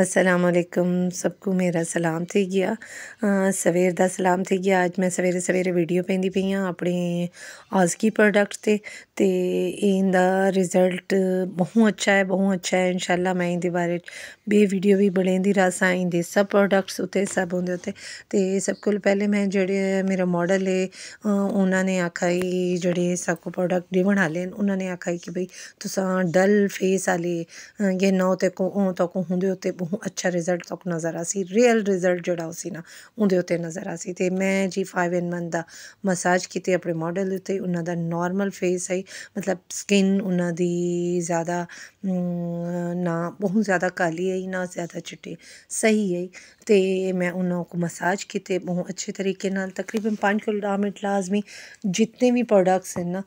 ਅਸਲਾਮੁਅਲੈਕਮ ਸਭ ਕੋ ਮੇਰਾ ਸਲਾਮ ਤੇ ਗਿਆ ਸਵੇਰ ਦਾ ਸਲਾਮ ਤੇ ਗਿਆ ਅੱਜ ਮੈਂ ਸਵੇਰੇ ਸਵੇਰੇ ਵੀਡੀਓ ਪੈਂਦੀ ਪਈ ਆ ਆਪਣੇ ਆਜ਼ਕੀ ਪ੍ਰੋਡਕਟ ਤੇ ਤੇ ਇਹਦਾ ਰਿਜ਼ਲਟ ਬਹੁਤ ਅੱਛਾ ਹੈ ਬਹੁਤ ਅੱਛਾ ਹੈ ਇਨਸ਼ਾਅੱਲਾ ਮੈਂ ਇਹਦੇ ਬਾਰੇ ਬੇ ਵੀਡੀਓ ਵੀ ਬਣੇਂਦੀ ਰਸਾਂ ਇਹਦੇ ਸਭ ਪ੍ਰੋਡਕਟਸ ਉਤੇ ਸਭ ਹੁੰਦੇ ਉਤੇ ਤੇ ਸਭ ਕੋਲ ਪਹਿਲੇ ਮੈਂ ਜਿਹੜੇ ਮੇਰਾ ਮਾਡਲ ਹੈ ਉਹਨਾਂ ਨੇ ਆਖਿਆ ਜਿਹੜੇ ਸਭ ਕੋ ਪ੍ਰੋਡਕਟ ਦੇ ਬਣਾ ਲੈਣ ਉਹਨਾਂ ਨੇ ਆਖਿਆ ਕਿ ਭਈ ਤੁਸੀਂ ਡਲ ਫੇਸ ਵਾਲੇ ਇਹ ਨੌ ਤੇ ਕੋ ਤੋਂ ਹੁੰਦੇ ਉਤੇ ਉਹ ਅੱਛਾ ਰਿਜ਼ਲਟ ਤੱਕ ਨਜ਼ਰ ਆ ਸੀ ਰੀਅਲ ਰਿਜ਼ਲਟ ਜਿਹੜਾ ਉਸੀ ਨਾ ਉਹਦੇ ਉੱਤੇ ਨਜ਼ਰ ਆ ਸੀ ਤੇ ਮੈਂ ਜੀ 5 ਇਨ 1 ਦਾ ਮਸਾਜ ਕੀਤੇ ਆਪਣੇ ਮਾਡਲ ਉੱਤੇ ਉਹਨਾਂ ਦਾ ਨਾਰਮਲ ਫੇਸ ਹੈ ਮਤਲਬ ਸਕਿਨ ਉਹਨਾਂ ਦੀ ਜ਼ਿਆਦਾ ਨਾ ਬਹੁਤ ਜ਼ਿਆਦਾ ਕਾਲੀ ਹੈ ਨਾ ਜ਼ਿਆਦਾ ਚਿੱਟੀ ਸਹੀ ਹੈ ਤੇ ਮੈਂ ਉਹਨਾਂ ਨੂੰ ਮਸਾਜ ਕੀਤੇ ਬਹੁਤ ਅੱਛੇ ਤਰੀਕੇ ਨਾਲ ਤਕਰੀਬਨ 5 ਕੁ ਮਿੰਟ ਲਾਜ਼ਮੀ ਜਿੰਨੇ ਵੀ ਪ੍ਰੋਡਕਟਸ ਹਨ ਨਾ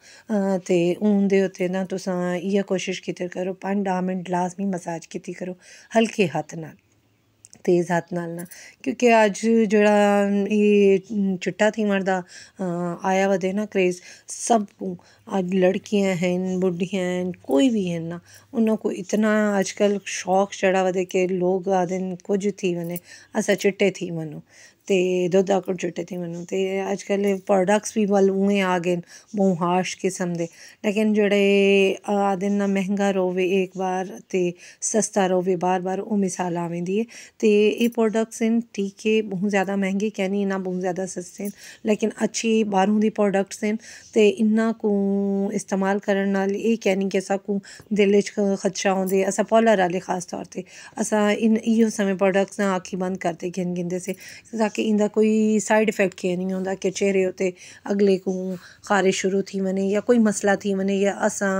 ਤੇ ਉਹਨਾਂ ਦੇ ਉੱਤੇ ਨਾ ਤੁਸੀਂ ਇਹ ਕੋਸ਼ਿਸ਼ ਕੀਤੇ ਕਰੋ 5 ਮਿੰਟ ਲਾਜ਼ਮੀ ਮਸਾਜ ਕੀਤੀ ਕਰੋ ਹਲਕੇ ਹੱਥ ਨਾਲ ਤੇਜ਼ हाथ ਨਾਲ ਨਾ ਕਿਉਂਕਿ ਅੱਜ ਜਿਹੜਾ ਇਹ ਚਿੱਟਾ ਥੀਵਣ ਦਾ ਆਇਆ ਵਾ ਦੇ ਨਾ ਕਰੇਜ਼ को आज लड़कियां हैं बुढ़िया हैं कोई भी है ना उन्होंने को इतना अॼुकल्ह शौक चढ़ा वधे कि लोग आदि कुछ थी वञे असां चिटे थी वञूं ते दुद्ध आकड़ जुटे थे मैं ते अॼुकल्ह प्रोडक्ट्स बि भल उहे आ मूं हाश किस्म के लेकिन जोड़े आदि ना महंगा रोवे एक बार ते सस्ता रवै बार बार वो मिसाल आवें दी ऐ ते एह् प्रोडक्ट्स हैं ठीक ऐ बहुत ज़्यादा महंगे कहनी ना बहुत ज्यादा सस्ते हैं लेकिन अच्छे बारहों दे प्रोडक्ट्स न ते इ'यां को इस्तेमाल करन नाल एह् कैह्नी कि साकू दिलै च खदशा होंदे असा पॉलर आए खास तौर पर असा इन इो समय प्रोडक्ट्स आखी बंद करते गिन गिनते से ताकि ਕਿ ਇਹਦਾ ਕੋਈ ਸਾਈਡ ਇਫੈਕਟ ਕੀ ਨਹੀਂ ਹੁੰਦਾ ਕਿ ਚਿਹਰੇ ਉਤੇ ਅਗਲੇ ਕੋ ਖਾਰੇ ਸ਼ੁਰੂ ਥੀ ਮਨੇ ਜਾਂ ਕੋਈ ਮਸਲਾ ਥੀ ਮਨੇ ਜਾਂ ਅਸਾਂ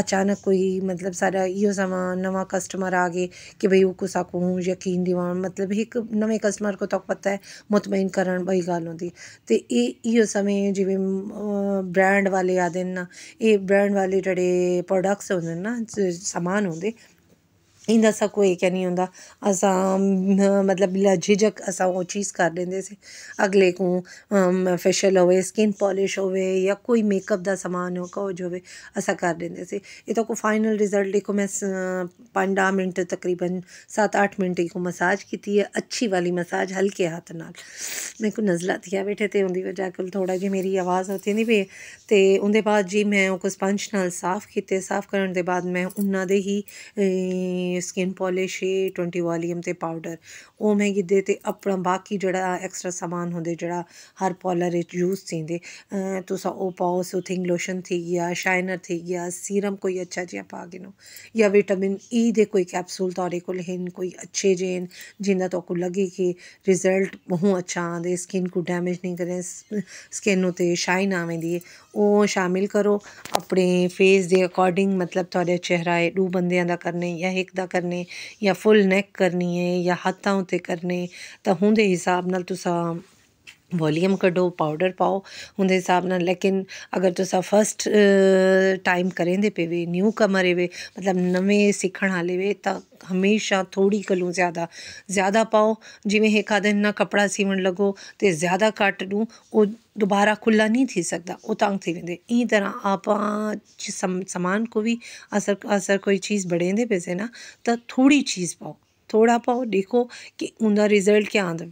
ਅਚਾਨਕ ਕੋਈ ਮਤਲਬ ਸਾਡਾ ਇਹੋ ਸਮਾਂ ਨਵਾਂ ਕਸਟਮਰ ਆ ਗਏ ਕਿ ਭਈ ਉਹ ਕੋਸਾ ਕੋ ਯਕੀਨ ਦਿਵਾਉਣ ਮਤਲਬ ਇੱਕ ਨਵੇਂ ਕਸਟਮਰ ਕੋ ਤੱਕ ਪਤਾ ਹੈ ਮਤਮੈਨ ਕਰਨ ਬਈ ਗੱਲ ਹੁੰਦੀ ਤੇ ਇਹ ਇਹੋ ਸਮੇਂ ਜਿਵੇਂ ਬ੍ਰਾਂਡ ਵਾਲੇ ਆ ਨਾ ਇਹ ਬ੍ਰਾਂਡ ਵਾਲੇ ਜਿਹੜੇ ਪ੍ਰੋਡਕਟਸ ਹੁੰਦੇ ਨਾ ਸਮਾਨ ਹੁੰਦੇ इंदा असां कोई ਨਹੀਂ ਹੁੰਦਾ ਅਸਾਂ ਮਤਲਬ मतिलबु ਅਸਾਂ ਉਹ ਚੀਜ਼ ਕਰ ਦਿੰਦੇ ਸੀ ਅਗਲੇ ਨੂੰ ਫੈਸ਼ਲ ਹੋਵੇ ਸਕਿਨ ਪਾਲਿਸ਼ ਹੋਵੇ ਜਾਂ ਕੋਈ ਮੇਕਅਪ ਦਾ ਸਮਾਨ ਹੋ ਕੋ ਜੋਵੇ ਅਸਾਂ ਕਰ ਲੈਂਦੇ ਸੀ ਇਹ ਤਾਂ ਕੋ ਫਾਈਨਲ ਰਿਜ਼ਲਟ ਦੇਖੋ ਮੈਂ 5 ਮਿੰਟ ਤਕਰੀਬਨ 7-8 ਮਿੰਟ ਦੀ ਕੋ ਮਸਾਜ ਕੀਤੀ ਹੈ ਅੱਛੀ ਵਾਲੀ ਮਸਾਜ ਹਲਕੇ ਹੱਥ ਨਾਲ ਮੈਂ ਕੋ ਨਜ਼ਲਾ ਦਿਆ ਬੈਠੇ ਤੇ ਉਹਦੀ ਵਜ੍ਹਾ ਕੋ ਥੋੜਾ ਜਿਹਾ ਮੇਰੀ ਆਵਾਜ਼ ਹੋਤੀ ਨਹੀਂ ਵੀ ਤੇ ਉਹਦੇ ਬਾਅਦ ਜੀ ਮੈਂ ਉਹ ਕੋ ਸਪੰਜ ਨਾਲ ਸਾਫ਼ ਕੀਤੇ ਸਾਫ਼ ਕਰਨ ਦੇ ਬਾਅਦ ਮੈਂ ਉਹਨਾਂ ਦੇ ਹੀ ಸ್ಕಿನ್ ಪಾಲಿಶ್ ಟ್ವೆಂಟಿ ವಾಲಿಯಮ್ ਤੇ ਪਾਊਡਰ ਉਹ ਮੈਂ ਗਿੱਦੇ ਤੇ ਆਪਣਾ ਬਾਕੀ ਜਿਹੜਾ ਐਕਸਟਰਾ सामान ਹੁੰਦੇ ਜਿਹੜਾ ਹਰ ਪਾਰਲਰ ਵਿੱਚ ਯੂਜ਼ ਥੀਂਦੇ ਤੁਸੀਂ ਉਹ ਪਾਓ ਸੂਥਿੰਗ ਲੋਸ਼ਨ ਥੀ ਗਿਆ ਸ਼ਾਈਨਰ ਥੀ ਗਿਆ ਸੀਰਮ ਕੋਈ ਅੱਛਾ ਜਿਹਾ ਪਾ ਗਿਨੋ ਜਾਂ ਵਿਟਾਮਿਨ ਈ ਦੇ ਕੋਈ ਕੈਪਸੂਲ ਤੁਹਾਡੇ ਕੋਲ ਹਨ ਕੋਈ ਅੱਛੇ ਜਿਹਨ ਜਿੰਨਾ ਤੋਂ ਕੋ ਲੱਗੇ ਕਿ ਰਿਜ਼ਲਟ ਬਹੁਤ ਅੱਛਾ ਆਂਦੇ ਸਕਿਨ ਕੋ ਡੈਮੇਜ ਨਹੀਂ ਕਰੇ ਸਕਿਨ ਨੂੰ ਤੇ ਸ਼ਾਈਨ ਆਵੇਂਦੀ ਉਹ ਸ਼ਾਮਿਲ ਕਰੋ ਆਪਣੇ ਫੇਸ ਦੇ ਅਕੋਰਡਿੰਗ ਮਤਲਬ ਤੁਹਾਡੇ ਚਿਹਰਾ ਇਹ ਦੋ ਬੰਦਿਆਂ ਦਾ ਕਰਨੇ ਜਾਂ ਇੱਕ ਸਿੱਧਾ ਕਰਨੇ ਜਾਂ ਫੁੱਲ ਨੈਕ ਕਰਨੀ ਹੈ ਜਾਂ ਹੱਥਾਂ ਉੱਤੇ ਕਰਨੇ ਤਾਂ ਹੁੰਦੇ ਹਿਸਾਬ ਨਾਲ ਤੁਸੀਂ वॉल्यूम ਪਾਊਡਰ ਪਾਓ पाओ ਹਿਸਾਬ ਨਾਲ ਲੇਕਿਨ ਅਗਰ ਤੁਸੀਂ ਫਸਟ ਟਾਈਮ टाइम करेंदे पे ਨਿਊ न्यू कमु ਵੇ ਮਤਲਬ ਨਵੇਂ ਸਿੱਖਣ ਵਾਲੇ ਵੇ ਤਾਂ ਹਮੇਸ਼ਾ ਥੋੜੀ ਕਲੂ ਜ਼ਿਆਦਾ ਜ਼ਿਆਦਾ ਪਾਓ ਜਿਵੇਂ ਇੱਕ ਆਦਨ ਨਾ ਕਪੜਾ ਸੀਵਣ ਲਗੋ ਤੇ ਜ਼ਿਆਦਾ ਕੱਟ ਨੂੰ ਉਹ ਦੁਬਾਰਾ ਖੁੱਲਾ ਨਹੀਂ ਥੀ ਸਕਦਾ ਉਹ ਤੰਗ ਥੀ ਵੇਂਦੇ ਇਹੀ ਤਰ੍ਹਾਂ ਆਪਾਂ ਸਮਾਨ ਕੋ ਵੀ ਅਸਰ ਅਸਰ ਕੋਈ ਚੀਜ਼ ਬੜੇਂਦੇ ਸੇ ਨਾ ਤਾਂ ਥੋੜੀ ਚੀਜ਼ ਪਾਓ ਥੋੜਾ ਪਾਓ ਦੇਖੋ ਕਿ ਉਹਦਾ ਰਿਜ਼ਲਟ ਕੀ ਆਂਦਾ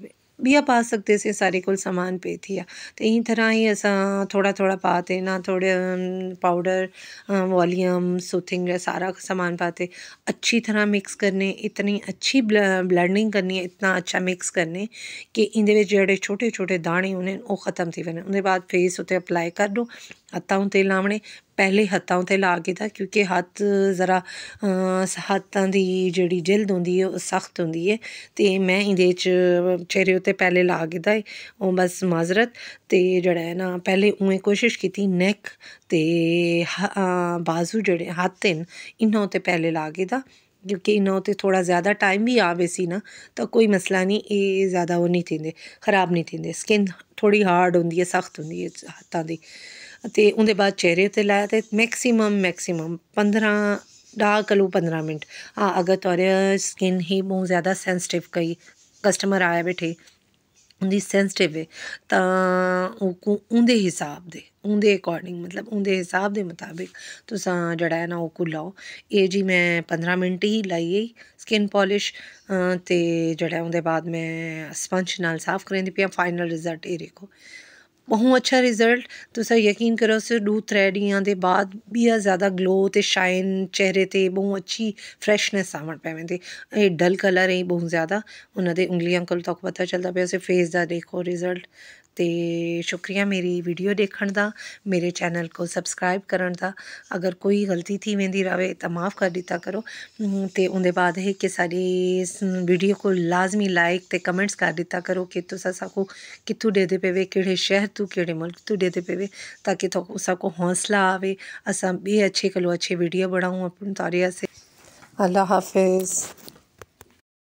ॿिया पा सकंदासीं सारे कुल सामान पिए थी विया त ईअं तरह ई असां थोरा थोरा पाते न थोरे पाउडर वॉल्यूम सूथिंग जा सारा सामान पाते अच्छी तरह मिक्स करने इतनी अच्छी ब्लैंडिंग करनी है इतना अच्छा मिक्स करने कि इं'दे बिच जेह्ड़े छोटे छोटे दाने होने ओह् खत्म थी वञनि उं'दे बाद फेस उते अप्लाई करी ओड़ो ਹੱਥਾਂ ਉਤੇ ਲਾਉਣੇ ਪਹਿਲੇ ਹੱਥਾਂ ਉਤੇ ਲਾ ਕੇ ਤਾਂ ਕਿਉਂਕਿ ਹੱਥ ਜ਼ਰਾ ਹੱਥਾਂ ਦੀ ਜਿਹੜੀ ਜਿਲਦ ਹੁੰਦੀ ਹੈ ਉਹ ਸਖਤ ਹੁੰਦੀ ਹੈ ਤੇ ਮੈਂ ਇਹਦੇ ਚ ਚਿਹਰੇ ਉਤੇ ਪਹਿਲੇ ਲਾ ਕੇ ਤਾਂ ਉਹ ਬਸ ਮਾਜ਼ਰਤ ਤੇ ਜਿਹੜਾ ਹੈ ਨਾ ਪਹਿਲੇ ਉਵੇਂ ਕੋਸ਼ਿਸ਼ ਕੀਤੀ ਨੈਕ ਤੇ ਬਾਜ਼ੂ ਜਿਹੜੇ ਹੱਥ ਇਹਨਾਂ ਉਤੇ ਪਹਿਲੇ ਲਾ ਕੇ ਤਾਂ ਕਿਉਂਕਿ ਇਹਨਾਂ ਉਤੇ ਥੋੜਾ ਜ਼ਿਆਦਾ ਟਾਈਮ ਵੀ ਆਵੇ ਸੀ ਨਾ ਤਾਂ ਕੋਈ ਮਸਲਾ ਨਹੀਂ ਇਹ ਜ਼ਿਆਦਾ ਉਹ ਨਹੀਂ ਥਿੰਦੇ ਖਰਾਬ ਨਹੀਂ ਥਿੰਦੇ ਸਕਿਨ ਥੋੜੀ ਹਾਰਡ ਹੁੰਦੀ ਹੈ ਸਖਤ ਹੁੰਦੀ ਹੈ ਹੱਥਾਂ ਦੀ ਅਤੇ ਉਹਦੇ ਬਾਅਦ ਚਿਹਰੇ ਤੇ ਲਾਇਆ ਤੇ ਮੈਕਸਿਮਮ ਮੈਕਸਿਮਮ 15 ਡਾਰਕ ਲੂ 15 ਮਿੰਟ ਆ ਅਗਰ ਤੁਹਾਡੇ ਸਕਿਨ ਹੀ ਬਹੁਤ ਜ਼ਿਆਦਾ ਸੈਂਸਿਟਿਵ ਕਈ ਕਸਟਮਰ ਆਇਆ ਬੈਠੇ ਉਹਦੀ ਸੈਂਸਿਟਿਵ ਹੈ ਤਾਂ ਉਹ ਕੋ ਉਹਦੇ ਹਿਸਾਬ ਦੇ ਉਹਦੇ ਅਕੋਰਡਿੰਗ ਮਤਲਬ ਉਹਦੇ ਹਿਸਾਬ ਦੇ ਮੁਤਾਬਿਕ ਤੁਸੀਂ ਜਿਹੜਾ ਹੈ ਨਾ ਉਹ ਕੋ ਲਾਓ ਇਹ ਜੀ ਮੈਂ 15 ਮਿੰਟ ਹੀ ਲਾਈਏ ਸਕਿਨ ਪਾਲਿਸ਼ ਤੇ ਜਿਹੜਾ ਉਹਦੇ ਬਾਅਦ ਮੈਂ ਸਪੰਜ ਨਾਲ ਸਾਫ਼ ਕਰਨ ਦੀ ਪਿਆ ਫਾਈਨਲ ਰਿਜ਼ਲਟ ਇਹ ਦੇਖੋ ਬਹੁਤ ਅੱਛਾ ਰਿਜ਼ਲਟ ਤੁਸੀਂ ਯਕੀਨ ਕਰੋ ਸਿਰ ਦੋ ਥਰੈਡੀਆਂ ਦੇ ਬਾਅਦ ਵੀ ਆ ਜ਼ਿਆਦਾ ਗਲੋ ਤੇ ਸ਼ਾਈਨ ਚਿਹਰੇ ਤੇ ਬਹੁਤ ਅੱਛੀ ਫਰੈਸ਼ਨੈਸ ਆਵਣ ਪੈਵੇਂ ਤੇ ਇਹ ਡਲ ਕਲਰ ਹੈ ਬਹੁਤ ਜ਼ਿਆਦਾ ਉਹਨਾਂ ਦੇ ਉਂਗਲੀਆਂ ਕੋਲ ਤੱਕ ਪਤਾ ਚੱਲਦਾ ਪਿਆ ਸੇ ਫੇਸ ਦਾ ਦੇਖੋ ਰਿਜ਼ਲਟ ਤੇ ਸ਼ੁਕਰੀਆ ਮੇਰੀ ਵੀਡੀयो ॾेखण ਦਾ मेरे चैनल को सब्सक्राइब करण दा अगरि कोई ग़लती थी वेंदी रहे त माफ़ करी था करो ते उं'दे बाद है कि साढ़ी वीडियो को लाजमी लाइक ते कमेंट्स कर दिता करो कि तुस असांखो किथूं ॾेदे पेवे कहिड़े शहर तूं कहिड़े मुल्क तूं ॾेदे पेवे ताकि तो असांखो हौसला आवे असां ॿिए अच्छे कोलो अच्छे वीडियो बनाऊं अपनी तारीअ से अल्लाह हाफिज़